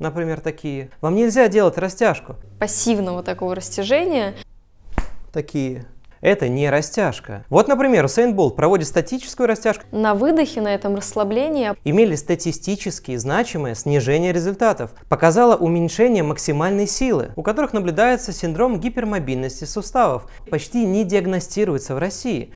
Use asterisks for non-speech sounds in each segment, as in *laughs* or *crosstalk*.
например, такие. Вам нельзя делать растяжку. Пассивного такого растяжения. Такие. Это не растяжка. Вот, например, Усейн Болт проводит статическую растяжку. На выдохе, на этом расслаблении имели статистически значимое снижение результатов. Показало уменьшение максимальной силы, у которых наблюдается синдром гипермобильности суставов. Почти не диагностируется в России.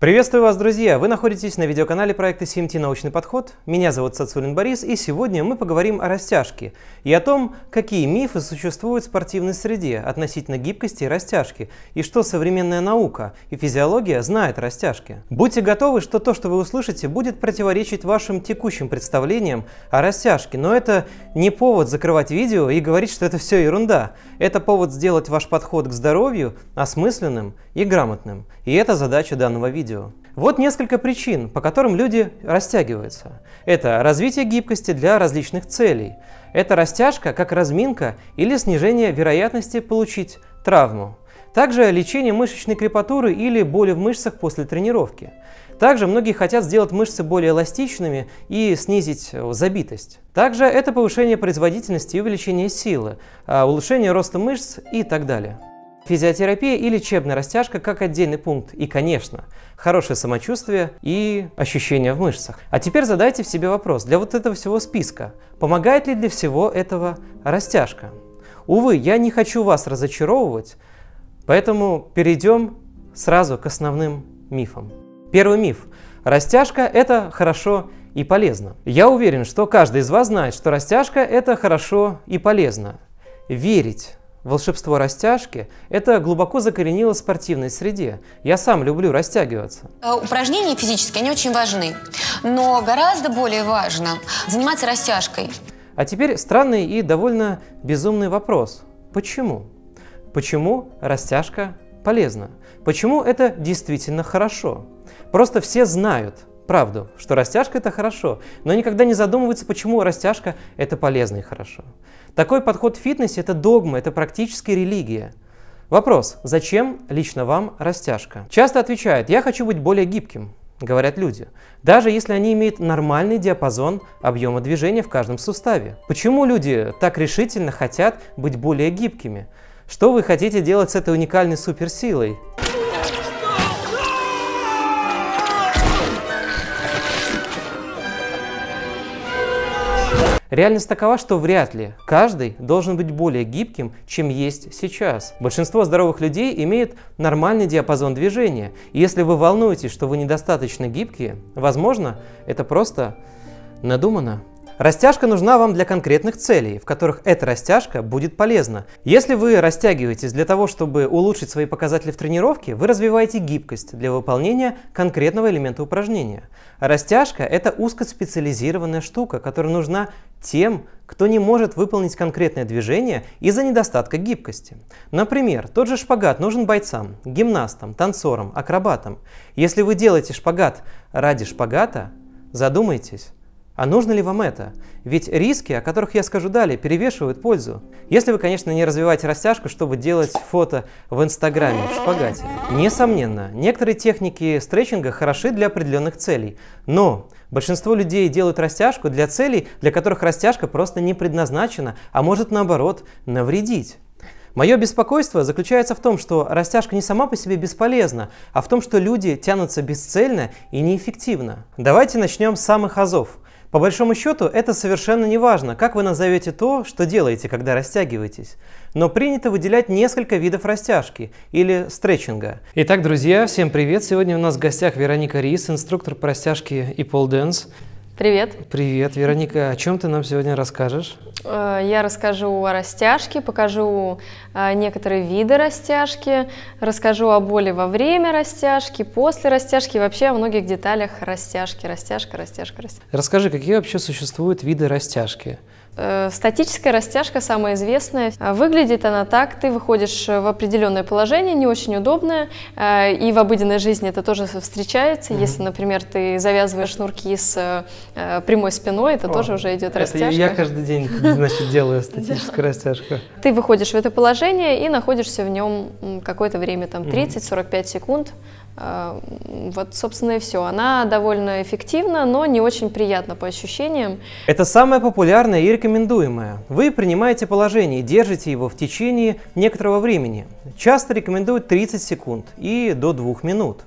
Приветствую вас, друзья! Вы находитесь на видеоканале проекта CMT «Научный подход». Меня зовут Сацулин Борис, и сегодня мы поговорим о растяжке и о том, какие мифы существуют в спортивной среде относительно гибкости и растяжки, и что современная наука и физиология знают о растяжке. Будьте готовы, что то, что вы услышите, будет противоречить вашим текущим представлениям о растяжке, но это не повод закрывать видео и говорить, что это все ерунда. Это повод сделать ваш подход к здоровью осмысленным и грамотным, и это задача данного видео видео. Вот несколько причин, по которым люди растягиваются. Это развитие гибкости для различных целей. Это растяжка как разминка или снижение вероятности получить травму. Также лечение мышечной крепатуры или боли в мышцах после тренировки. Также многие хотят сделать мышцы более эластичными и снизить э, забитость. Также это повышение производительности и увеличение силы, а, улучшение роста мышц и так далее физиотерапия и лечебная растяжка как отдельный пункт. И, конечно, хорошее самочувствие и ощущение в мышцах. А теперь задайте в себе вопрос, для вот этого всего списка, помогает ли для всего этого растяжка? Увы, я не хочу вас разочаровывать, поэтому перейдем сразу к основным мифам. Первый миф. Растяжка – это хорошо и полезно. Я уверен, что каждый из вас знает, что растяжка – это хорошо и полезно. Верить Волшебство растяжки – это глубоко закоренило в спортивной среде. Я сам люблю растягиваться. Э, упражнения физические, они очень важны. Но гораздо более важно заниматься растяжкой. А теперь странный и довольно безумный вопрос. Почему? Почему растяжка полезна? Почему это действительно хорошо? Просто все знают, правду, что растяжка это хорошо, но никогда не задумываются, почему растяжка это полезно и хорошо. Такой подход в фитнесе – это догма, это практически религия. Вопрос, зачем лично вам растяжка? Часто отвечают, я хочу быть более гибким, говорят люди, даже если они имеют нормальный диапазон объема движения в каждом суставе. Почему люди так решительно хотят быть более гибкими? Что вы хотите делать с этой уникальной суперсилой? Реальность такова, что вряд ли каждый должен быть более гибким, чем есть сейчас. Большинство здоровых людей имеют нормальный диапазон движения. И если вы волнуетесь, что вы недостаточно гибкие, возможно, это просто надумано. Растяжка нужна вам для конкретных целей, в которых эта растяжка будет полезна. Если вы растягиваетесь для того, чтобы улучшить свои показатели в тренировке, вы развиваете гибкость для выполнения конкретного элемента упражнения. Растяжка – это узкоспециализированная штука, которая нужна тем, кто не может выполнить конкретное движение из-за недостатка гибкости. Например, тот же шпагат нужен бойцам, гимнастам, танцорам, акробатам. Если вы делаете шпагат ради шпагата, задумайтесь, а нужно ли вам это? Ведь риски, о которых я скажу далее, перевешивают пользу. Если вы, конечно, не развиваете растяжку, чтобы делать фото в Инстаграме, в шпагате. Несомненно, некоторые техники стретчинга хороши для определенных целей. Но большинство людей делают растяжку для целей, для которых растяжка просто не предназначена, а может наоборот навредить. Мое беспокойство заключается в том, что растяжка не сама по себе бесполезна, а в том, что люди тянутся бесцельно и неэффективно. Давайте начнем с самых азов – по большому счету, это совершенно не важно, как вы назовете то, что делаете, когда растягиваетесь. Но принято выделять несколько видов растяжки или стретчинга. Итак, друзья, всем привет! Сегодня у нас в гостях Вероника Рис, инструктор по растяжке и Пол Дэнс. Привет. Привет, Вероника. О чем ты нам сегодня расскажешь? Э, я расскажу о растяжке, покажу э, некоторые виды растяжки, расскажу о боли во время растяжки, после растяжки, вообще о многих деталях растяжки, растяжка, растяжка, растяжка. Расскажи, какие вообще существуют виды растяжки? Э, статическая растяжка, самая известная, а выглядит она так, ты выходишь э, в определенное положение, не очень удобное, э, и в обыденной жизни это тоже встречается, mm-hmm. если, например, ты завязываешь шнурки с прямой спиной, это О, тоже уже идет это растяжка. Я каждый день, значит, делаю статическую *laughs* растяжку. Ты выходишь в это положение и находишься в нем какое-то время, там 30-45 секунд, Э, вот, собственно, и все. Она довольно эффективна, но не очень приятна по ощущениям. Это самое популярное и рекомендуемое. Вы принимаете положение и держите его в течение некоторого времени. Часто рекомендуют 30 секунд и до 2 минут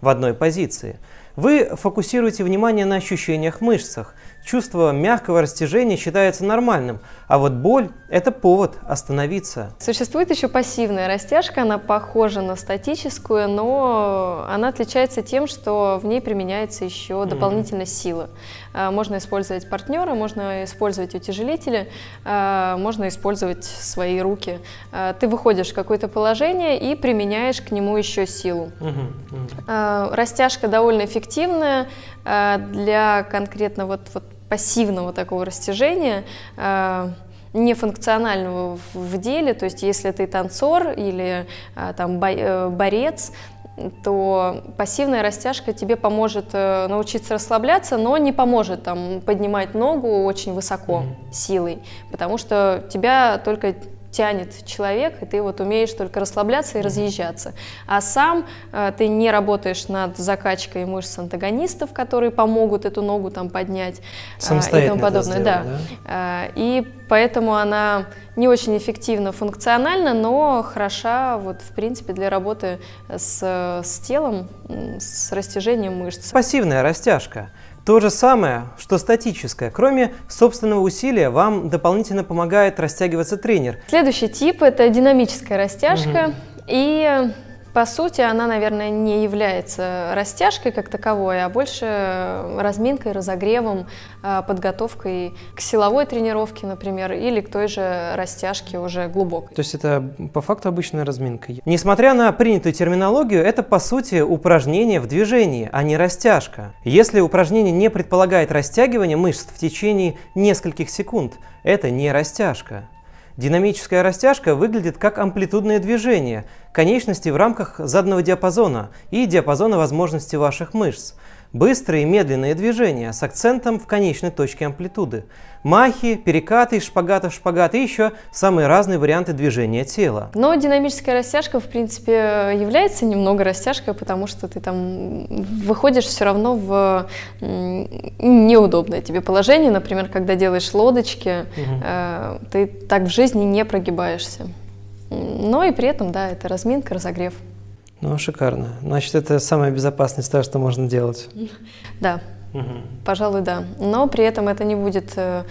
в одной позиции. Вы фокусируете внимание на ощущениях в мышцах – чувство мягкого растяжения считается нормальным, а вот боль – это повод остановиться. Существует еще пассивная растяжка, она похожа на статическую, но она отличается тем, что в ней применяется еще дополнительно mm. сила. А, можно использовать партнера, можно использовать утяжелители, а, можно использовать свои руки. А, ты выходишь в какое-то положение и применяешь к нему еще силу. Mm -hmm. Mm -hmm. Растяжка довольно эффективная для конкретно вот, вот пассивного такого растяжения, э, нефункционального в деле, то есть если ты танцор или э, там э, борец, то пассивная растяжка тебе поможет научиться расслабляться, но не поможет там поднимать ногу очень высоко силой, потому что тебя только тянет человек, и ты вот умеешь только расслабляться и разъезжаться. А сам э, ты не работаешь над закачкой мышц антагонистов, которые помогут эту ногу там поднять э, и тому подобное. сделать, да. да? Э, и поэтому она не очень эффективна функционально, но хороша вот в принципе для работы с, с телом, с растяжением мышц. Пассивная растяжка. То же самое, что статическое. Кроме собственного усилия, вам дополнительно помогает растягиваться тренер. Следующий тип – это динамическая растяжка. Угу. И по сути, она, наверное, не является растяжкой как таковой, а больше э, разминкой, разогревом, э, подготовкой к силовой тренировке, например, или к той же растяжке уже глубокой. То есть это по факту обычная разминка. Несмотря на принятую терминологию, это по сути упражнение в движении, а не растяжка. Если упражнение не предполагает растягивание мышц в течение нескольких секунд, это не растяжка. Динамическая растяжка выглядит как амплитудное движение конечности в рамках заданного диапазона и диапазона возможностей ваших мышц – Быстрые и медленные движения с акцентом в конечной точке амплитуды. Махи, перекаты, шпагаты, шпагаты и еще самые разные варианты движения тела. Но динамическая растяжка, в принципе, является немного растяжкой, потому что ты там выходишь все равно в неудобное тебе положение. Например, когда делаешь лодочки, угу. ты так в жизни не прогибаешься. Но и при этом, да, это разминка, разогрев. Ну, шикарно. Значит, это самое безопасное, стаж, что можно делать. *laughs* Да, угу. пожалуй, да. Но при этом это не будет э,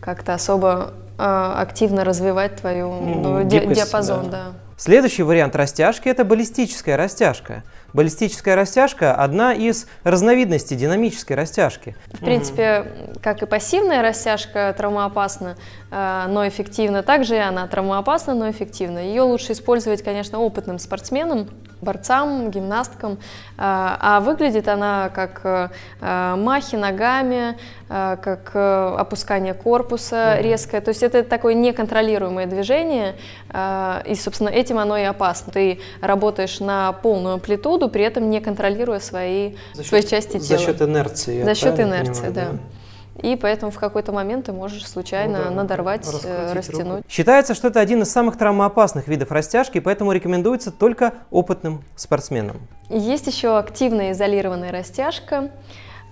как-то особо э, активно развивать твою ну, Гибкость, диапазон. Да. Да. Следующий вариант растяжки – это баллистическая растяжка – Баллистическая растяжка – одна из разновидностей динамической растяжки. В принципе, как и пассивная растяжка травмоопасна, э, но эффективна, также и она травмоопасна, но эффективна. Ее лучше использовать, конечно, опытным спортсменам, борцам, гимнасткам, э, а выглядит она как э, махи ногами, как опускание корпуса резкое, то есть это такое неконтролируемое движение, и, собственно, этим оно и опасно. Ты работаешь на полную амплитуду, буду, при этом не контролируя свои, за счет, свои части тела. За счет инерции. За счет инерции, понимаю, да. да. И поэтому в какой-то момент ты можешь случайно ну, да, надорвать, э, растянуть. Руку. Считается, что это один из самых травмоопасных видов растяжки, поэтому рекомендуется только опытным спортсменам. Есть еще активная изолированная растяжка,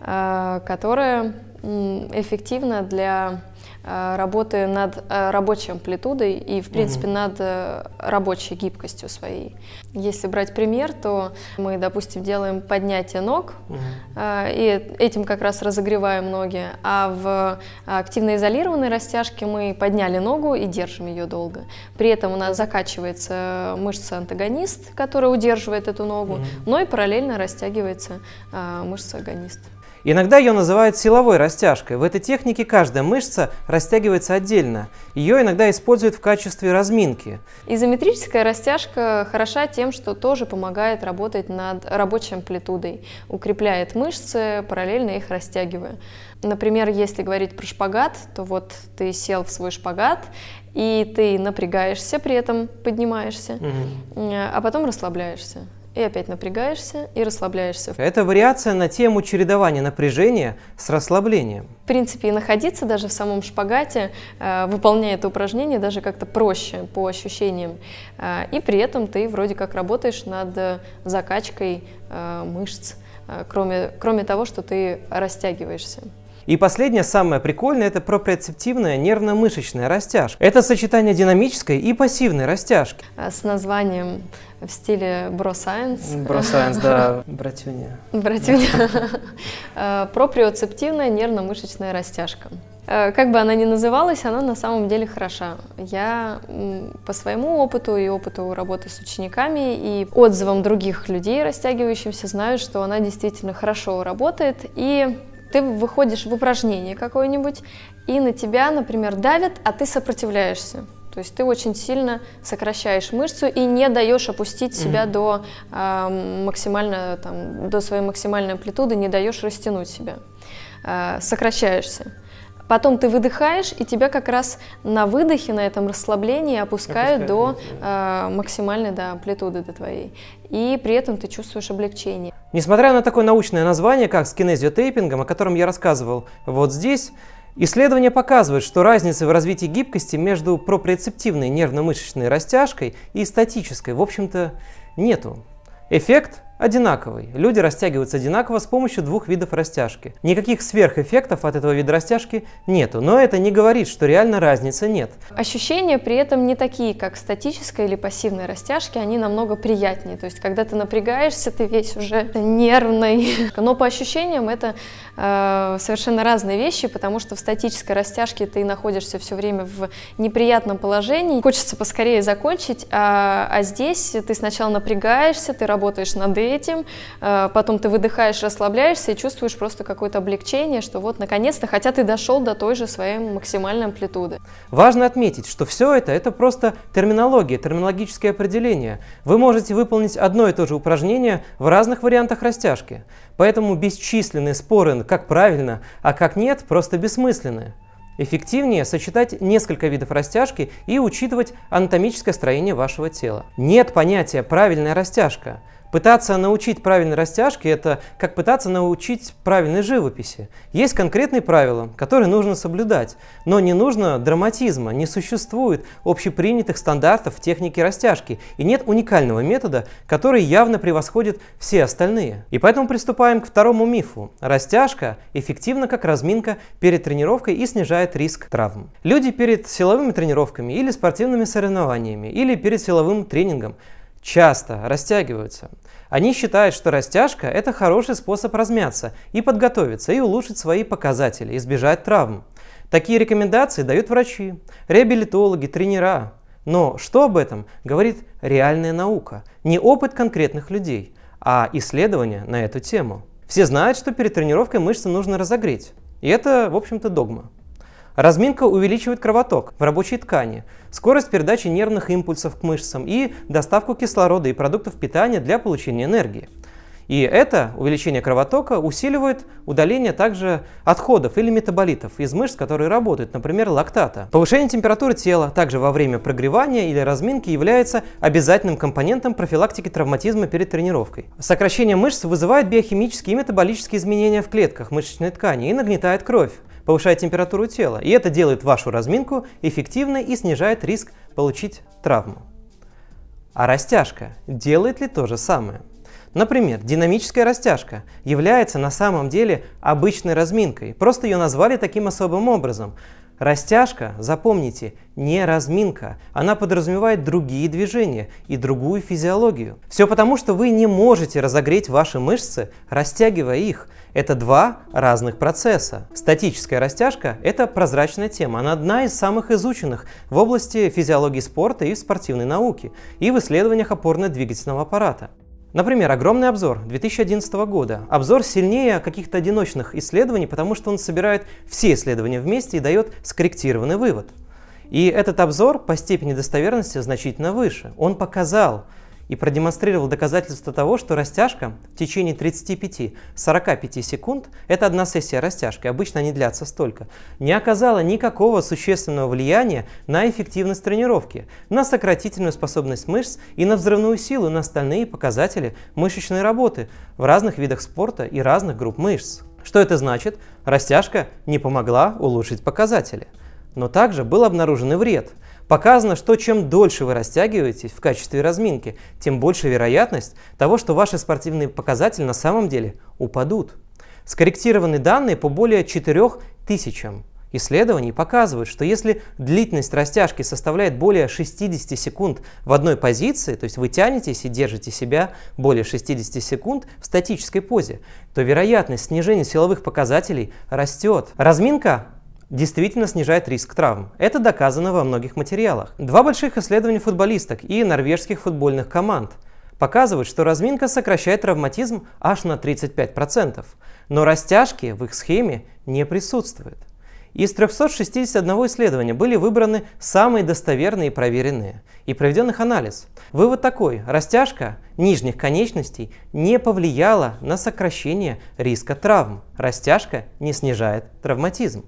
э, которая эффективна для Э, работы над э, рабочей амплитудой и, в принципе, угу. над э, рабочей гибкостью своей. Если брать пример, то мы, допустим, делаем поднятие ног угу. и этим как раз разогреваем ноги, а в активно изолированной растяжке мы подняли ногу и держим ее долго. При этом у нас закачивается мышца-антагонист, которая удерживает эту ногу, угу. но и параллельно растягивается мышца-агонист. Иногда ее называют силовой растяжкой. В этой технике каждая мышца растягивается отдельно. Ее иногда используют в качестве разминки. Изометрическая растяжка хороша тем, что тоже помогает работать над рабочей амплитудой, укрепляет мышцы, параллельно их растягивая. Например, если говорить про шпагат, то вот ты сел в свой шпагат, и ты напрягаешься при этом, поднимаешься, угу. а потом расслабляешься и опять напрягаешься и расслабляешься. Это вариация на тему чередования напряжения с расслаблением. В принципе, и находиться даже в самом шпагате, э, выполняя это упражнение, даже как-то проще по ощущениям. Э, и при этом ты вроде как работаешь над закачкой э, мышц, кроме, кроме того, что ты растягиваешься. И последнее, самое прикольное, это проприоцептивная нервно-мышечная растяжка. Это сочетание динамической и пассивной растяжки. А, с названием в стиле Bro Science. Bro Science, да, братюня. Братюня. *laughs* А, проприоцептивная нервно-мышечная растяжка. А, как бы она ни называлась, она на самом деле хороша. Я по своему опыту и опыту работы с учениками и отзывам других людей, растягивающимся, знаю, что она действительно хорошо работает и ты выходишь в упражнение какое-нибудь, и на тебя, например, давят, а ты сопротивляешься. То есть ты очень сильно сокращаешь мышцу и не даешь опустить себя mm-hmm. до э, максимально там до своей максимальной амплитуды, не даешь растянуть себя, э, сокращаешься. Потом ты выдыхаешь, и тебя как раз на выдохе, на этом расслаблении опускают Опускаю, до э, максимальной да, амплитуды до твоей. И при этом ты чувствуешь облегчение. Несмотря на такое научное название, как скинезиотейпингом, о котором я рассказывал вот здесь, Исследования показывают, что разницы в развитии гибкости между проприоцептивной нервно-мышечной растяжкой и статической, в общем-то, нету. Эффект одинаковый. Люди растягиваются одинаково с помощью двух видов растяжки. Никаких сверхэффектов от этого вида растяжки нету, но это не говорит, что реально разницы нет. Ощущения при этом не такие, как статической или пассивной растяжки, они намного приятнее. То есть, когда ты напрягаешься, ты весь уже нервный. *laughs* Но по ощущениям это э, совершенно разные вещи, потому что в статической растяжке ты находишься все время в неприятном положении, хочется поскорее закончить, а, а здесь ты сначала напрягаешься, ты работаешь над этим, этим, э, потом ты выдыхаешь, расслабляешься и чувствуешь просто какое-то облегчение, что вот наконец-то, хотя ты дошел до той же своей максимальной амплитуды. Важно отметить, что все это – это просто терминология, терминологическое определение. Вы можете выполнить одно и то же упражнение в разных вариантах растяжки, поэтому бесчисленные споры, как правильно, а как нет, просто бессмысленны. Эффективнее сочетать несколько видов растяжки и учитывать анатомическое строение вашего тела. Нет понятия «правильная растяжка». Пытаться научить правильной растяжке – это как пытаться научить правильной живописи. Есть конкретные правила, которые нужно соблюдать, но не нужно драматизма, не существует общепринятых стандартов техники растяжки и нет уникального метода, который явно превосходит все остальные. И поэтому приступаем к второму мифу. Растяжка эффективна как разминка перед тренировкой и снижает риск травм. Люди перед силовыми тренировками или спортивными соревнованиями или перед силовым тренингом – часто растягиваются. Они считают, что растяжка – это хороший способ размяться и подготовиться, и улучшить свои показатели, избежать травм. Такие рекомендации дают врачи, реабилитологи, тренера. Но что об этом говорит реальная наука, не опыт конкретных людей, а исследования на эту тему. Все знают, что перед тренировкой мышцы нужно разогреть. И это, в общем-то, догма. Разминка увеличивает кровоток в рабочей ткани, скорость передачи нервных импульсов к мышцам и доставку кислорода и продуктов питания для получения энергии. И это увеличение кровотока усиливает удаление также отходов или метаболитов из мышц, которые работают, например, лактата. Повышение температуры тела также во время прогревания или разминки является обязательным компонентом профилактики травматизма перед тренировкой. Сокращение мышц вызывает биохимические и метаболические изменения в клетках мышечной ткани и нагнетает кровь, повышает температуру тела, и это делает вашу разминку эффективной и снижает риск получить травму. А растяжка делает ли то же самое? Например, динамическая растяжка является на самом деле обычной разминкой, просто ее назвали таким особым образом. Растяжка, запомните, не разминка. Она подразумевает другие движения и другую физиологию. Все потому, что вы не можете разогреть ваши мышцы, растягивая их. Это два разных процесса. Статическая растяжка – это прозрачная тема. Она одна из самых изученных в области физиологии спорта и спортивной науки, и в исследованиях опорно-двигательного аппарата. Например, огромный обзор 2011 года. Обзор сильнее каких-то одиночных исследований, потому что он собирает все исследования вместе и дает скорректированный вывод. И этот обзор по степени достоверности значительно выше. Он показал, и продемонстрировал доказательства того, что растяжка в течение 35-45 секунд, это одна сессия растяжки, обычно они длятся столько, не оказала никакого существенного влияния на эффективность тренировки, на сократительную способность мышц и на взрывную силу, на остальные показатели мышечной работы в разных видах спорта и разных групп мышц. Что это значит? Растяжка не помогла улучшить показатели. Но также был обнаружен и вред. Показано, что чем дольше вы растягиваетесь в качестве разминки, тем больше вероятность того, что ваши спортивные показатели на самом деле упадут. скорректированные данные по более 4000 Исследований показывают, что если длительность растяжки составляет более 60 секунд в одной позиции, то есть вы тянетесь и держите себя более 60 секунд в статической позе, то вероятность снижения силовых показателей растет. Разминка действительно снижает риск травм. Это доказано во многих материалах. Два больших исследования футболисток и норвежских футбольных команд показывают, что разминка сокращает травматизм аж на 35%, но растяжки в их схеме не присутствуют. Из 361 исследования были выбраны самые достоверные и проверенные, и проведен их анализ. Вывод такой – растяжка нижних конечностей не повлияла на сокращение риска травм. Растяжка не снижает травматизм.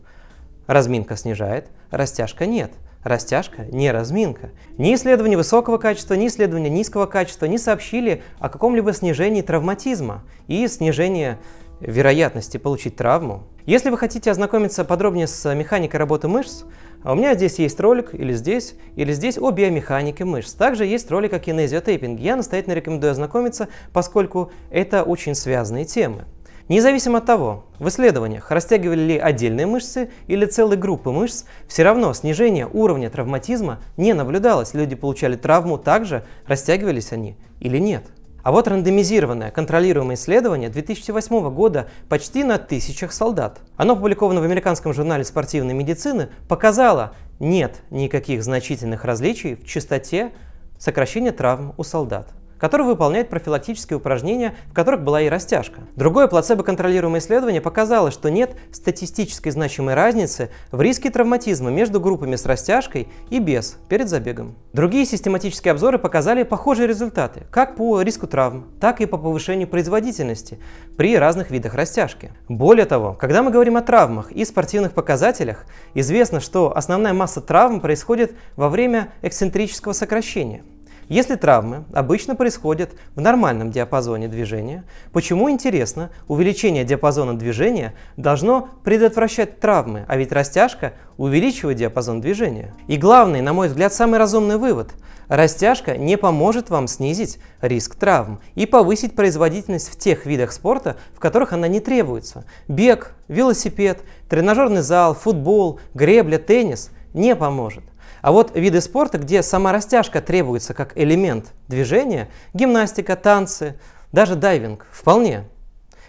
Разминка снижает, растяжка нет. Растяжка не разминка. Ни исследования высокого качества, ни исследования низкого качества не сообщили о каком-либо снижении травматизма и снижении вероятности получить травму. Если вы хотите ознакомиться подробнее с механикой работы мышц, у меня здесь есть ролик или здесь, или здесь о биомеханике мышц. Также есть ролик о кинезиотейпинге. Я настоятельно рекомендую ознакомиться, поскольку это очень связанные темы. Независимо от того, в исследованиях растягивали ли отдельные мышцы или целые группы мышц, все равно снижение уровня травматизма не наблюдалось, люди получали травму также, растягивались они или нет. А вот рандомизированное контролируемое исследование 2008 года почти на тысячах солдат. Оно опубликовано в американском журнале спортивной медицины, показало, нет никаких значительных различий в частоте сокращения травм у солдат который выполняет профилактические упражнения, в которых была и растяжка. Другое плацебо-контролируемое исследование показало, что нет статистической значимой разницы в риске травматизма между группами с растяжкой и без перед забегом. Другие систематические обзоры показали похожие результаты, как по риску травм, так и по повышению производительности при разных видах растяжки. Более того, когда мы говорим о травмах и спортивных показателях, известно, что основная масса травм происходит во время эксцентрического сокращения. Если травмы обычно происходят в нормальном диапазоне движения, почему, интересно, увеличение диапазона движения должно предотвращать травмы, а ведь растяжка увеличивает диапазон движения? И главный, на мой взгляд, самый разумный вывод – растяжка не поможет вам снизить риск травм и повысить производительность в тех видах спорта, в которых она не требуется – бег, велосипед, тренажерный зал, футбол, гребля, теннис – не поможет. А вот виды спорта, где сама растяжка требуется как элемент движения, гимнастика, танцы, даже дайвинг, вполне.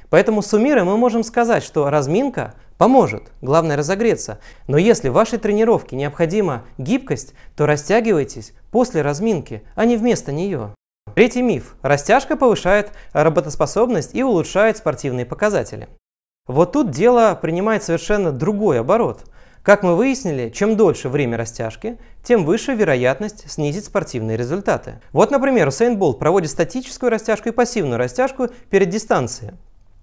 Поэтому суммируя, мы можем сказать, что разминка поможет, главное разогреться. Но если в вашей тренировке необходима гибкость, то растягивайтесь после разминки, а не вместо нее. Третий миф. Растяжка повышает работоспособность и улучшает спортивные показатели. Вот тут дело принимает совершенно другой оборот – как мы выяснили, чем дольше время растяжки, тем выше вероятность снизить спортивные результаты. Вот, например, Усейн Болт проводит статическую растяжку и пассивную растяжку перед дистанцией.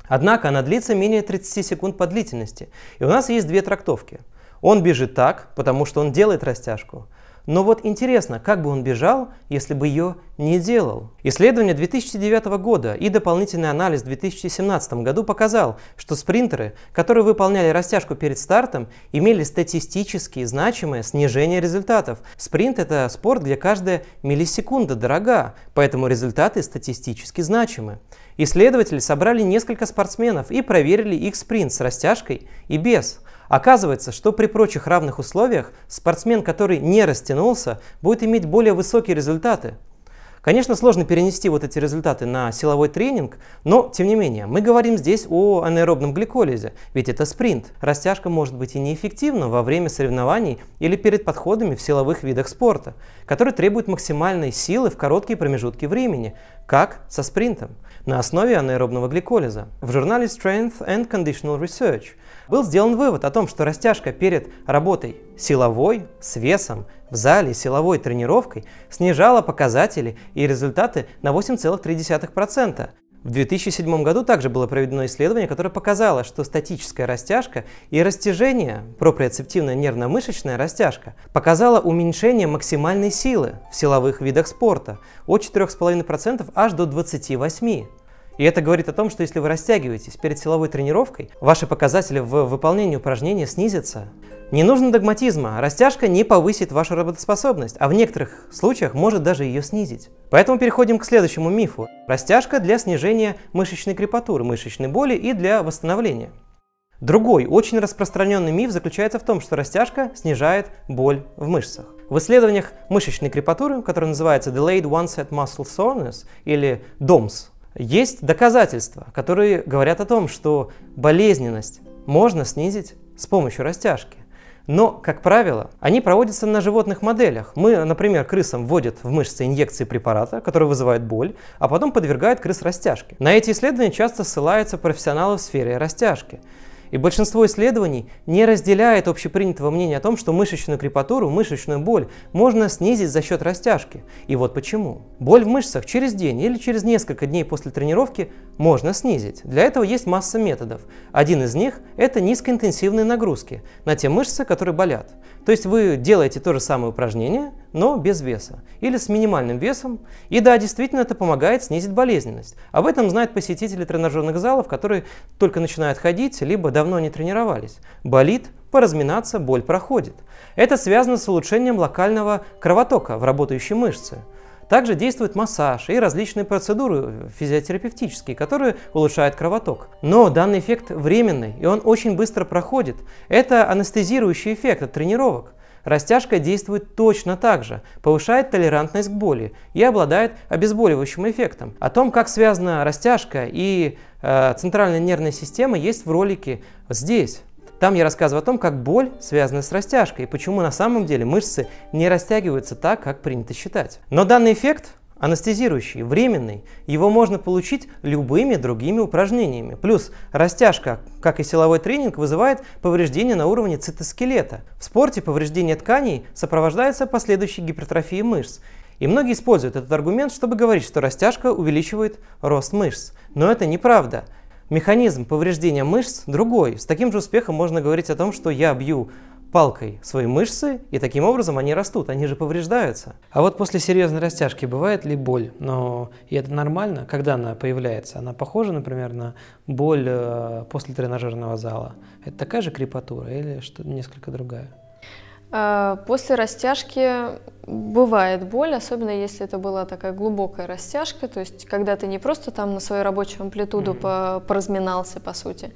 Однако она длится менее 30 секунд по длительности. И у нас есть две трактовки. Он бежит так, потому что он делает растяжку, но вот интересно, как бы он бежал, если бы ее не делал? Исследование 2009 года и дополнительный анализ в 2017 году показал, что спринтеры, которые выполняли растяжку перед стартом, имели статистически значимое снижение результатов. Спринт – это спорт, где каждая миллисекунда дорога, поэтому результаты статистически значимы. Исследователи собрали несколько спортсменов и проверили их спринт с растяжкой и без – Оказывается, что при прочих равных условиях спортсмен, который не растянулся, будет иметь более высокие результаты. Конечно, сложно перенести вот эти результаты на силовой тренинг, но, тем не менее, мы говорим здесь о анаэробном гликолизе, ведь это спринт. Растяжка может быть и неэффективна во время соревнований или перед подходами в силовых видах спорта, которые требуют максимальной силы в короткие промежутки времени, как со спринтом, на основе анаэробного гликолиза. В журнале Strength and Conditional Research – был сделан вывод о том, что растяжка перед работой силовой, с весом, в зале силовой тренировкой снижала показатели и результаты на 8,3%. В 2007 году также было проведено исследование, которое показало, что статическая растяжка и растяжение, проприоцептивная нервно-мышечная растяжка, показало уменьшение максимальной силы в силовых видах спорта от 4,5% аж до 28%. И это говорит о том, что если вы растягиваетесь перед силовой тренировкой, ваши показатели в выполнении упражнения снизятся. Не нужно догматизма, растяжка не повысит вашу работоспособность, а в некоторых случаях может даже ее снизить. Поэтому переходим к следующему мифу. Растяжка для снижения мышечной крепатуры, мышечной боли и для восстановления. Другой очень распространенный миф заключается в том, что растяжка снижает боль в мышцах. В исследованиях мышечной крепатуры, которая называется Delayed Onset Muscle Soreness или DOMS, есть доказательства, которые говорят о том, что болезненность можно снизить с помощью растяжки. Но, как правило, они проводятся на животных моделях. Мы, например, крысам вводят в мышцы инъекции препарата, который вызывает боль, а потом подвергают крыс растяжке. На эти исследования часто ссылаются профессионалы в сфере растяжки. И большинство исследований не разделяет общепринятого мнения о том, что мышечную крепатуру, мышечную боль можно снизить за счет растяжки. И вот почему. Боль в мышцах через день или через несколько дней после тренировки можно снизить. Для этого есть масса методов. Один из них – это низкоинтенсивные нагрузки на те мышцы, которые болят. То есть вы делаете то же самое упражнение, но без веса, или с минимальным весом. И да, действительно, это помогает снизить болезненность. Об этом знают посетители тренажерных залов, которые только начинают ходить, либо давно не тренировались. Болит, поразминаться, боль проходит. Это связано с улучшением локального кровотока в работающей мышце. Также действует массаж и различные процедуры э, физиотерапевтические, которые улучшают кровоток. Но данный эффект временный, и он очень быстро проходит. Это анестезирующий эффект от тренировок. Растяжка действует точно так же, повышает толерантность к боли и обладает обезболивающим эффектом. О том, как связана растяжка и э, центральная нервная система, есть в ролике здесь. Там я рассказываю о том, как боль связана с растяжкой и почему на самом деле мышцы не растягиваются так, как принято считать. Но данный эффект Анестезирующий, временный, его можно получить любыми другими упражнениями. Плюс растяжка, как и силовой тренинг, вызывает повреждения на уровне цитоскелета. В спорте повреждение тканей сопровождается последующей гипертрофией мышц. И многие используют этот аргумент, чтобы говорить, что растяжка увеличивает рост мышц. Но это неправда. Механизм повреждения мышц другой. С таким же успехом можно говорить о том, что я бью палкой свои мышцы, и таким образом они растут, они же повреждаются. А вот после серьезной растяжки бывает ли боль? Но и это нормально, когда она появляется? Она похожа, например, на боль э, после тренажерного зала? Это такая же крепатура или что то несколько другая? А, после растяжки бывает боль, особенно если это была такая глубокая растяжка, то есть когда ты не просто там на свою рабочую амплитуду mm-hmm. поразминался, по сути,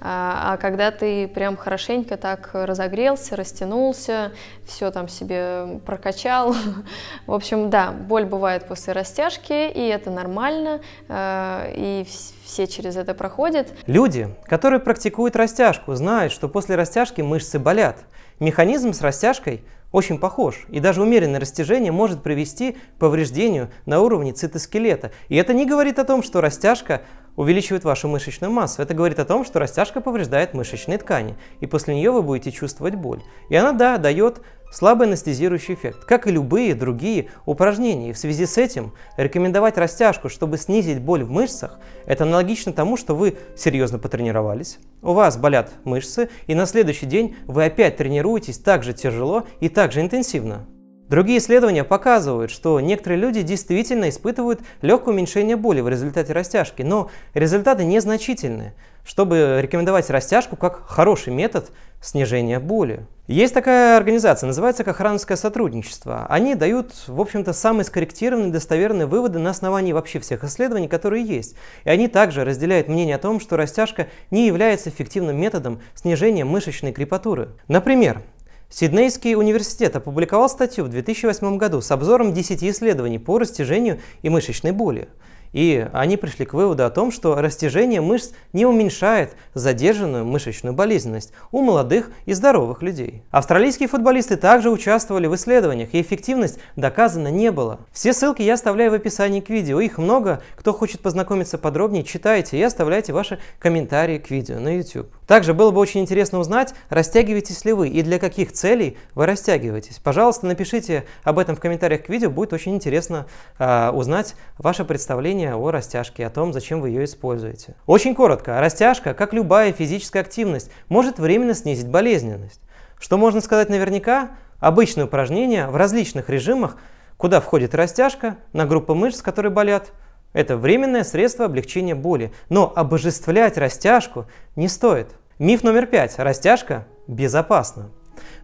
а, а когда ты прям хорошенько так разогрелся, растянулся, все там себе прокачал. *laughs* В общем, да, боль бывает после растяжки, и это нормально, а, и все через это проходят. Люди, которые практикуют растяжку, знают, что после растяжки мышцы болят – Механизм с растяжкой очень похож, и даже умеренное растяжение может привести к повреждению на уровне цитоскелета. И это не говорит о том, что растяжка увеличивает вашу мышечную массу. Это говорит о том, что растяжка повреждает мышечные ткани, и после нее вы будете чувствовать боль. И она, да, дает слабый анестезирующий эффект, как и любые другие упражнения. И в связи с этим рекомендовать растяжку, чтобы снизить боль в мышцах, это аналогично тому, что вы серьезно потренировались, у вас болят мышцы, и на следующий день вы опять тренируетесь так же тяжело и так же интенсивно. Другие исследования показывают, что некоторые люди действительно испытывают легкое уменьшение боли в результате растяжки, но результаты незначительные чтобы рекомендовать растяжку как хороший метод снижения боли. Есть такая организация, называется Кохрановское сотрудничество. Они дают, в общем-то, самые скорректированные достоверные выводы на основании вообще всех исследований, которые есть. И они также разделяют мнение о том, что растяжка не является эффективным методом снижения мышечной крепатуры. Например, Сиднейский университет опубликовал статью в 2008 году с обзором 10 исследований по растяжению и мышечной боли. И они пришли к выводу о том, что растяжение мышц не уменьшает задержанную мышечную болезненность у молодых и здоровых людей. Австралийские футболисты также участвовали в исследованиях, и эффективность доказана не была. Все ссылки я оставляю в описании к видео, их много. Кто хочет познакомиться подробнее, читайте и оставляйте ваши комментарии к видео на YouTube. Также было бы очень интересно узнать, растягиваетесь ли вы и для каких целей вы растягиваетесь. Пожалуйста, напишите об этом в комментариях к видео, будет очень интересно э, узнать ваше представление о растяжке, о том, зачем вы ее используете. Очень коротко, растяжка, как любая физическая активность, может временно снизить болезненность. Что можно сказать наверняка? Обычные упражнения в различных режимах, куда входит растяжка, на группы мышц, которые болят – это временное средство облегчения боли, но обожествлять растяжку не стоит. Миф номер пять. Растяжка безопасна.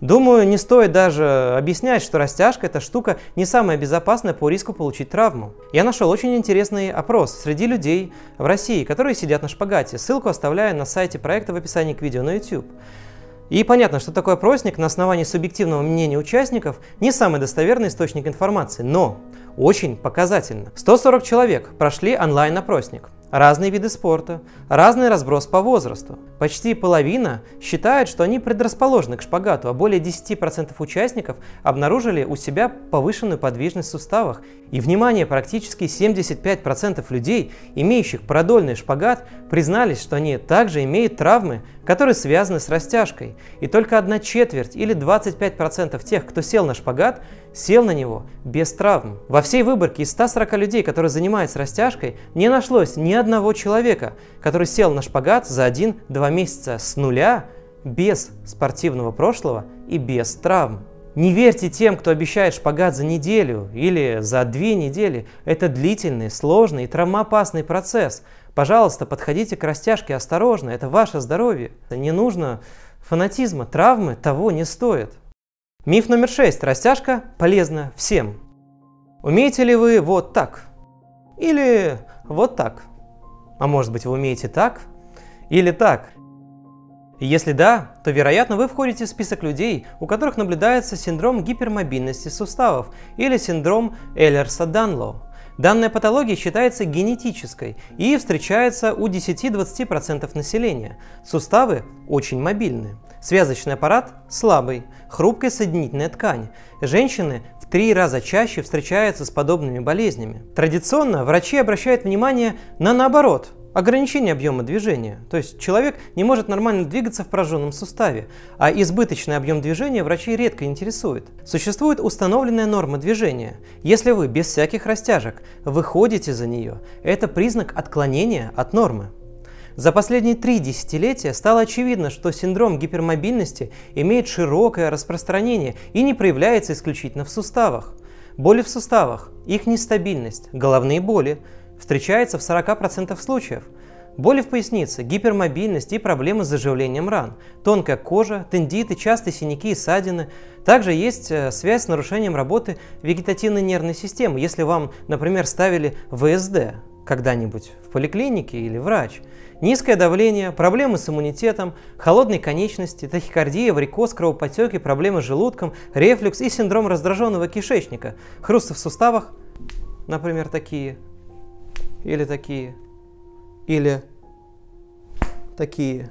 Думаю, не стоит даже объяснять, что растяжка – это штука не самая безопасная по риску получить травму. Я нашел очень интересный опрос среди людей в России, которые сидят на шпагате. Ссылку оставляю на сайте проекта в описании к видео на YouTube. И понятно, что такой опросник на основании субъективного мнения участников не самый достоверный источник информации, но очень показательно. 140 человек прошли онлайн-опросник разные виды спорта, разный разброс по возрасту. Почти половина считает, что они предрасположены к шпагату, а более 10% участников обнаружили у себя повышенную подвижность в суставах. И, внимание, практически 75% людей, имеющих продольный шпагат, признались, что они также имеют травмы, которые связаны с растяжкой. И только одна четверть или 25% тех, кто сел на шпагат, сел на него без травм. Во всей выборке из 140 людей, которые занимаются растяжкой, не нашлось ни одного человека, который сел на шпагат за 1-2 месяца с нуля, без спортивного прошлого и без травм. Не верьте тем, кто обещает шпагат за неделю или за две недели. Это длительный, сложный и травмоопасный процесс. Пожалуйста, подходите к растяжке осторожно, это ваше здоровье. Не нужно фанатизма, травмы того не стоят. Миф номер шесть. Растяжка полезна всем. Умеете ли вы вот так? Или вот так? А может быть вы умеете так? Или так? Если да, то, вероятно, вы входите в список людей, у которых наблюдается синдром гипермобильности суставов или синдром Эллерса-Данлоу. Данная патология считается генетической и встречается у 10-20% населения. Суставы очень мобильны. Связочный аппарат слабый, хрупкая соединительная ткань. Женщины в три раза чаще встречаются с подобными болезнями. Традиционно врачи обращают внимание на наоборот – ограничение объема движения. То есть человек не может нормально двигаться в пораженном суставе, а избыточный объем движения врачей редко интересует. Существует установленная норма движения. Если вы без всяких растяжек выходите за нее, это признак отклонения от нормы. За последние три десятилетия стало очевидно, что синдром гипермобильности имеет широкое распространение и не проявляется исключительно в суставах. Боли в суставах, их нестабильность, головные боли встречаются в 40% случаев. Боли в пояснице, гипермобильность и проблемы с заживлением ран, тонкая кожа, тендиты, частые синяки и ссадины. Также есть э, связь с нарушением работы вегетативной нервной системы, если вам, например, ставили ВСД, когда-нибудь в поликлинике или врач. Низкое давление, проблемы с иммунитетом, холодные конечности, тахикардия, варикоз, кровопотеки, проблемы с желудком, рефлюкс и синдром раздраженного кишечника, хрусты в суставах, например, такие, или такие, или такие.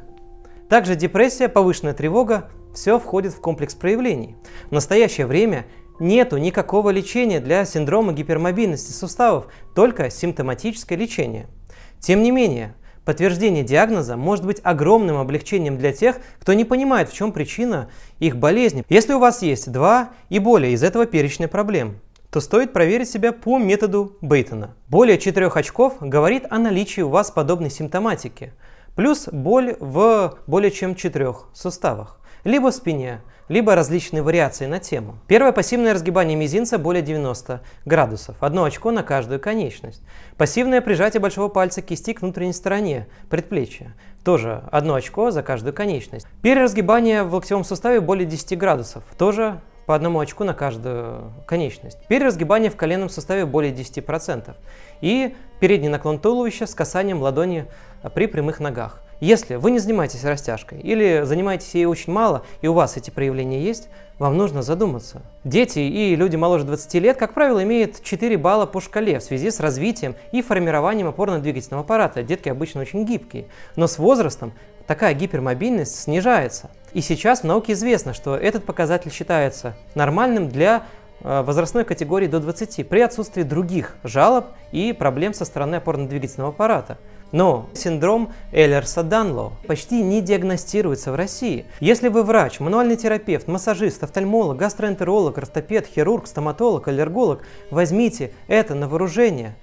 Также депрессия, повышенная тревога, все входит в комплекс проявлений. В настоящее время Нету никакого лечения для синдрома гипермобильности суставов, только симптоматическое лечение. Тем не менее, подтверждение диагноза может быть огромным облегчением для тех, кто не понимает, в чем причина их болезни. Если у вас есть два и более из этого перечня проблем, то стоит проверить себя по методу Бейтона. Более четырех очков говорит о наличии у вас подобной симптоматики, плюс боль в более чем четырех суставах, либо в спине, либо различные вариации на тему. Первое пассивное разгибание мизинца более 90 градусов, одно очко на каждую конечность. Пассивное прижатие большого пальца кисти к внутренней стороне предплечья, тоже одно очко за каждую конечность. Переразгибание в локтевом суставе более 10 градусов, тоже по одному очку на каждую конечность. Переразгибание в коленном суставе более 10%. И передний наклон туловища с касанием ладони при прямых ногах. Если вы не занимаетесь растяжкой или занимаетесь ей очень мало, и у вас эти проявления есть, вам нужно задуматься. Дети и люди моложе 20 лет, как правило, имеют 4 балла по шкале в связи с развитием и формированием опорно-двигательного аппарата. Детки обычно очень гибкие, но с возрастом такая гипермобильность снижается. И сейчас в науке известно, что этот показатель считается нормальным для э, возрастной категории до 20 при отсутствии других жалоб и проблем со стороны опорно-двигательного аппарата. Но синдром Эллерса-Данло почти не диагностируется в России. Если вы врач, мануальный терапевт, массажист, офтальмолог, гастроэнтеролог, ортопед, хирург, стоматолог, аллерголог, возьмите это на вооружение.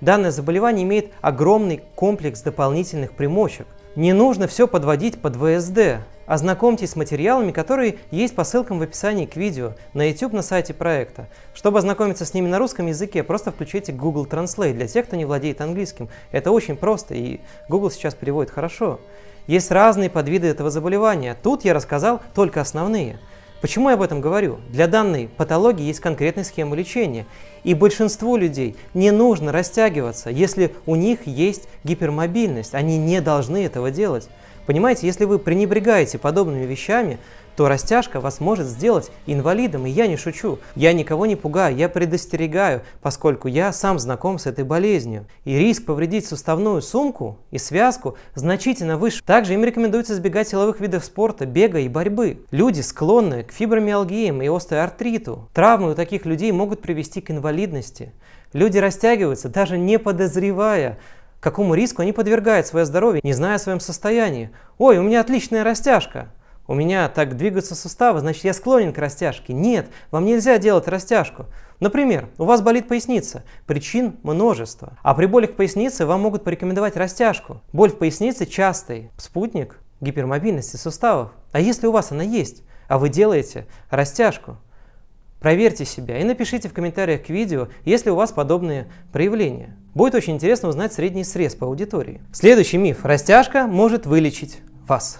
Данное заболевание имеет огромный комплекс дополнительных примочек. Не нужно все подводить под ВСД. Ознакомьтесь с материалами, которые есть по ссылкам в описании к видео на YouTube на сайте проекта. Чтобы ознакомиться с ними на русском языке, просто включите Google Translate для тех, кто не владеет английским. Это очень просто, и Google сейчас переводит хорошо. Есть разные подвиды этого заболевания. Тут я рассказал только основные. Почему я об этом говорю? Для данной патологии есть конкретная схема лечения. И большинству людей не нужно растягиваться, если у них есть гипермобильность. Они не должны этого делать. Понимаете, если вы пренебрегаете подобными вещами, то растяжка вас может сделать инвалидом, и я не шучу. Я никого не пугаю, я предостерегаю, поскольку я сам знаком с этой болезнью. И риск повредить суставную сумку и связку значительно выше. Также им рекомендуется избегать силовых видов спорта, бега и борьбы. Люди склонны к фибромиалгиям и остеоартриту. Травмы у таких людей могут привести к инвалидности. Люди растягиваются, даже не подозревая, Какому риску они подвергают свое здоровье, не зная о своем состоянии? Ой, у меня отличная растяжка. У меня так двигаются суставы, значит я склонен к растяжке. Нет, вам нельзя делать растяжку. Например, у вас болит поясница. Причин множество. А при боли болях пояснице вам могут порекомендовать растяжку. Боль в пояснице частый спутник гипермобильности суставов. А если у вас она есть, а вы делаете растяжку, проверьте себя и напишите в комментариях к видео, если у вас подобные проявления. Будет очень интересно узнать средний срез по аудитории. Следующий миф. Растяжка может вылечить вас.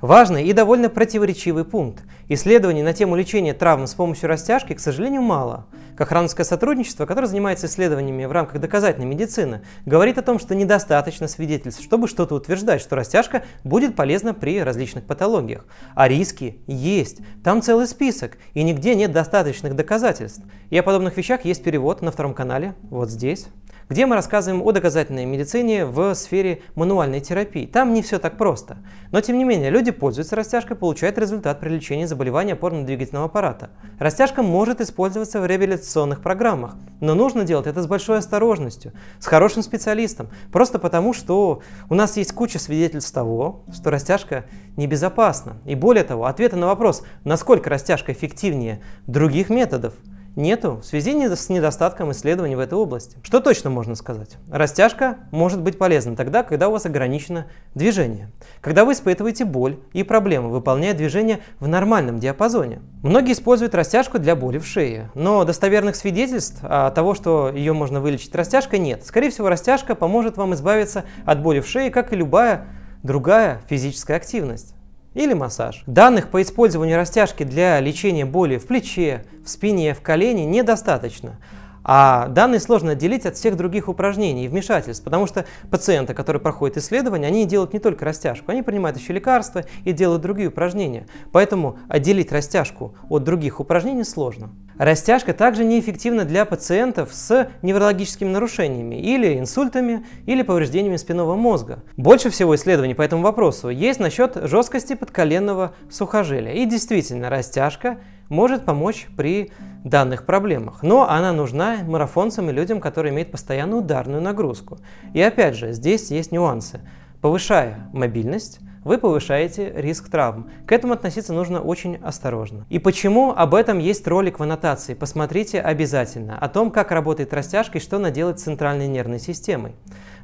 Важный и довольно противоречивый пункт. Исследований на тему лечения травм с помощью растяжки, к сожалению, мало. Кохрановское сотрудничество, которое занимается исследованиями в рамках доказательной медицины, говорит о том, что недостаточно свидетельств, чтобы что-то утверждать, что растяжка будет полезна при различных патологиях. А риски есть. Там целый список, и нигде нет достаточных доказательств. И о подобных вещах есть перевод на втором канале, вот здесь где мы рассказываем о доказательной медицине в сфере мануальной терапии. Там не все так просто. Но тем не менее, люди пользуются растяжкой, получают результат при лечении заболевания опорно-двигательного аппарата. Растяжка может использоваться в реабилитационных программах, но нужно делать это с большой осторожностью, с хорошим специалистом, просто потому, что у нас есть куча свидетельств того, что растяжка небезопасна. И более того, ответы на вопрос, насколько растяжка эффективнее других методов – нету в связи с недостатком исследований в этой области. Что точно можно сказать? Растяжка может быть полезна тогда, когда у вас ограничено движение, когда вы испытываете боль и проблемы, выполняя движение в нормальном диапазоне. Многие используют растяжку для боли в шее, но достоверных свидетельств а, того, что ее можно вылечить растяжкой, нет. Скорее всего, растяжка поможет вам избавиться от боли в шее, как и любая другая физическая активность или массаж. Данных по использованию растяжки для лечения боли в плече, в спине, в колене недостаточно. А данные сложно отделить от всех других упражнений и вмешательств, потому что пациенты, которые проходят исследования, они делают не только растяжку, они принимают еще лекарства и делают другие упражнения. Поэтому отделить растяжку от других упражнений сложно. Растяжка также неэффективна для пациентов с неврологическими нарушениями или инсультами, или повреждениями спинного мозга. Больше всего исследований по этому вопросу есть насчет жесткости подколенного сухожилия. И действительно, растяжка может помочь при данных проблемах. Но она нужна марафонцам и людям, которые имеют постоянную ударную нагрузку. И опять же, здесь есть нюансы. Повышая мобильность, вы повышаете риск травм. К этому относиться нужно очень осторожно. И почему? Об этом есть ролик в аннотации. Посмотрите обязательно. О том, как работает растяжка и что она делает с центральной нервной системой.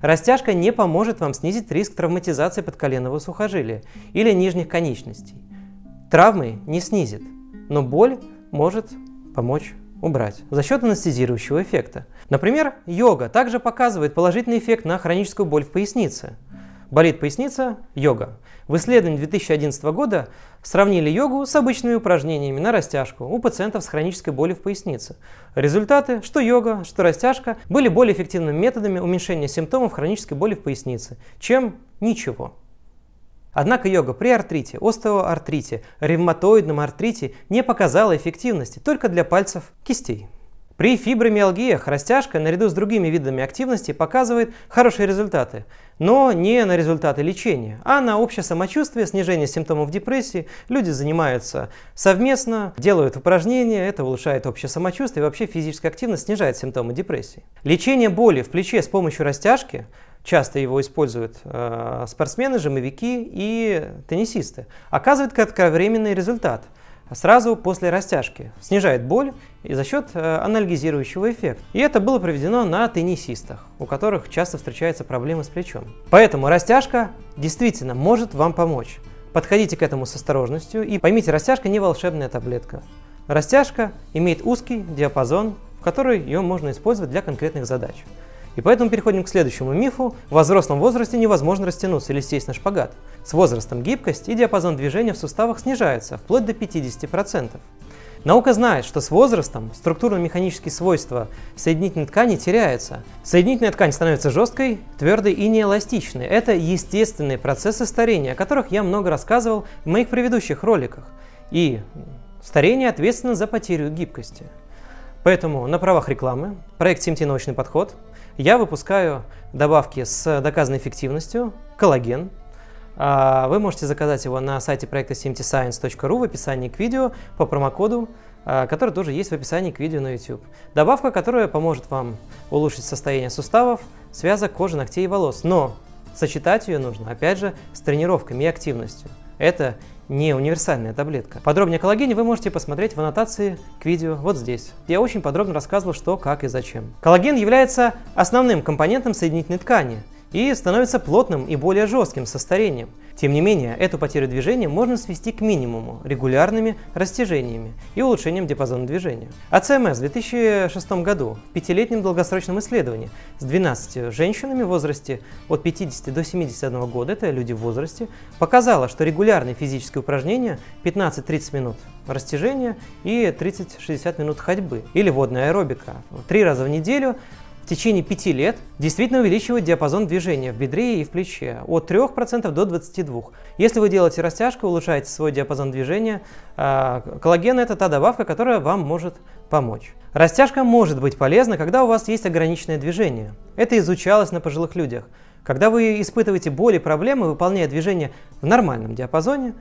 Растяжка не поможет вам снизить риск травматизации подколенного сухожилия или нижних конечностей. Травмы не снизит но боль может помочь убрать за счет анестезирующего эффекта. Например, йога также показывает положительный эффект на хроническую боль в пояснице. Болит поясница – йога. В исследовании 2011 года сравнили йогу с обычными упражнениями на растяжку у пациентов с хронической болью в пояснице. Результаты, что йога, что растяжка, были более эффективными методами уменьшения симптомов хронической боли в пояснице, чем ничего. Однако йога при артрите, остеоартрите, ревматоидном артрите не показала эффективности только для пальцев кистей. При фибромиалгиях растяжка наряду с другими видами активности показывает хорошие результаты, но не на результаты лечения, а на общее самочувствие, снижение симптомов депрессии. Люди занимаются совместно, делают упражнения, это улучшает общее самочувствие, и вообще физическая активность снижает симптомы депрессии. Лечение боли в плече с помощью растяжки часто его используют э, спортсмены, жимовики и теннисисты, оказывает кратковременный результат сразу после растяжки, снижает боль и за счет э, анальгизирующего эффекта. И это было проведено на теннисистах, у которых часто встречаются проблемы с плечом. Поэтому растяжка действительно может вам помочь. Подходите к этому с осторожностью и поймите, растяжка не волшебная таблетка. Растяжка имеет узкий диапазон, в который ее можно использовать для конкретных задач. И поэтому переходим к следующему мифу. В возрастном возрасте невозможно растянуться или сесть на шпагат. С возрастом гибкость и диапазон движения в суставах снижается, вплоть до 50%. Наука знает, что с возрастом структурно-механические свойства соединительной ткани теряются. Соединительная ткань становится жесткой, твердой и неэластичной. Это естественные процессы старения, о которых я много рассказывал в моих предыдущих роликах. И старение ответственно за потерю гибкости. Поэтому на правах рекламы проект CMT «Научный подход» я выпускаю добавки с доказанной эффективностью, коллаген. А, вы можете заказать его на сайте проекта simtiscience.ru в описании к видео по промокоду, а, который тоже есть в описании к видео на YouTube. Добавка, которая поможет вам улучшить состояние суставов, связок, кожи, ногтей и волос. Но сочетать ее нужно, опять же, с тренировками и активностью. Это не универсальная таблетка. Подробнее о коллагене вы можете посмотреть в аннотации к видео вот здесь. Я очень подробно рассказывал, что, как и зачем. Коллаген является основным компонентом соединительной ткани и становится плотным и более жестким со старением. Тем не менее, эту потерю движения можно свести к минимуму регулярными растяжениями и улучшением диапазона движения. АЦМС в 2006 году в пятилетнем долгосрочном исследовании с 12 женщинами в возрасте от 50 до 71 года, это люди в возрасте, показала, что регулярные физические упражнения 15-30 минут растяжения и 30-60 минут ходьбы или водная аэробика три раза в неделю течение 5 лет действительно увеличивает диапазон движения в бедре и в плече от 3% до 22%. Если вы делаете растяжку, улучшаете свой диапазон движения, а, коллаген – это та добавка, которая вам может помочь. Растяжка может быть полезна, когда у вас есть ограниченное движение. Это изучалось на пожилых людях. Когда вы испытываете боли и проблемы, выполняя движение в нормальном диапазоне,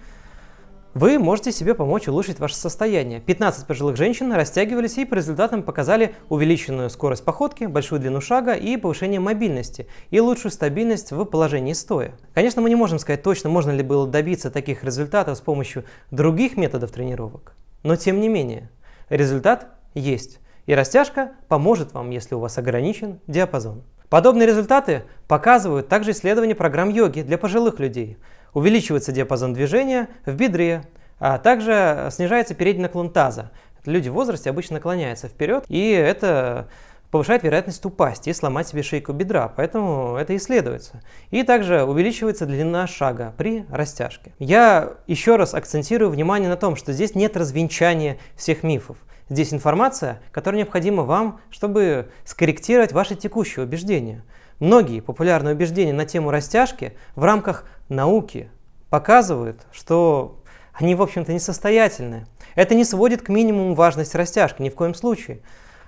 вы можете себе помочь улучшить ваше состояние. 15 пожилых женщин растягивались и по результатам показали увеличенную скорость походки, большую длину шага и повышение мобильности, и лучшую стабильность в положении стоя. Конечно, мы не можем сказать точно, можно ли было добиться таких результатов с помощью других методов тренировок, но тем не менее, результат есть, и растяжка поможет вам, если у вас ограничен диапазон. Подобные результаты показывают также исследования программ йоги для пожилых людей – увеличивается диапазон движения в бедре, а также снижается передний наклон таза. Люди в возрасте обычно наклоняются вперед, и это повышает вероятность упасть и сломать себе шейку бедра, поэтому это исследуется. И также увеличивается длина шага при растяжке. Я еще раз акцентирую внимание на том, что здесь нет развенчания всех мифов. Здесь информация, которая необходима вам, чтобы скорректировать ваши текущие убеждения. Многие популярные убеждения на тему растяжки в рамках науки показывают, что они, в общем-то, несостоятельны. Это не сводит к минимуму важность растяжки ни в коем случае,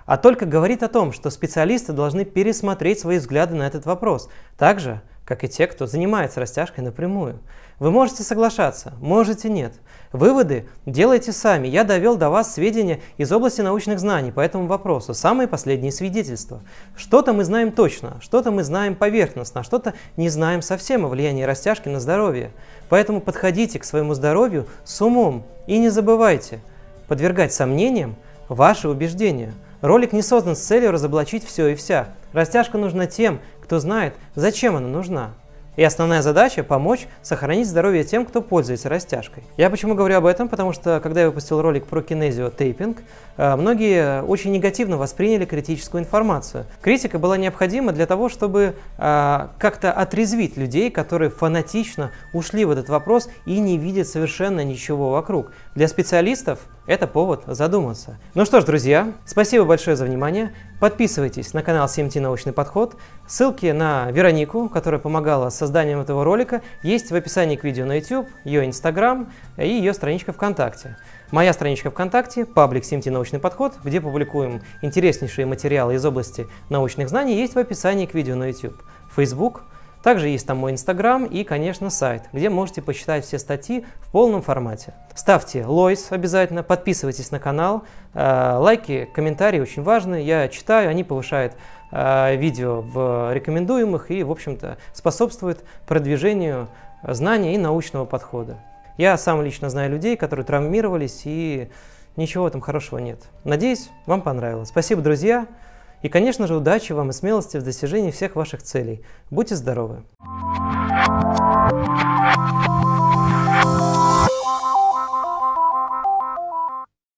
а только говорит о том, что специалисты должны пересмотреть свои взгляды на этот вопрос, так же, как и те, кто занимается растяжкой напрямую. Вы можете соглашаться, можете нет. Выводы делайте сами. Я довел до вас сведения из области научных знаний по этому вопросу, самые последние свидетельства. Что-то мы знаем точно, что-то мы знаем поверхностно, а что-то не знаем совсем о влиянии растяжки на здоровье. Поэтому подходите к своему здоровью с умом и не забывайте подвергать сомнениям ваши убеждения. Ролик не создан с целью разоблачить все и вся. Растяжка нужна тем, кто знает, зачем она нужна. И основная задача – помочь сохранить здоровье тем, кто пользуется растяжкой. Я почему говорю об этом? Потому что, когда я выпустил ролик про кинезио тейпинг, э, многие очень негативно восприняли критическую информацию. Критика была необходима для того, чтобы э, как-то отрезвить людей, которые фанатично ушли в этот вопрос и не видят совершенно ничего вокруг. Для специалистов – это повод задуматься. Ну что ж, друзья, спасибо большое за внимание. Подписывайтесь на канал CMT Научный Подход. Ссылки на Веронику, которая помогала с созданием этого ролика, есть в описании к видео на YouTube, ее Instagram и ее страничка ВКонтакте. Моя страничка ВКонтакте, паблик CMT Научный Подход, где публикуем интереснейшие материалы из области научных знаний, есть в описании к видео на YouTube. Facebook – также есть там мой инстаграм и, конечно, сайт, где можете почитать все статьи в полном формате. Ставьте лойс обязательно, подписывайтесь на канал. Э, лайки, комментарии очень важны, я читаю, они повышают э, видео в рекомендуемых и, в общем-то, способствуют продвижению знания и научного подхода. Я сам лично знаю людей, которые травмировались, и ничего там хорошего нет. Надеюсь, вам понравилось. Спасибо, друзья. И, конечно же, удачи вам и смелости в достижении всех ваших целей. Будьте здоровы!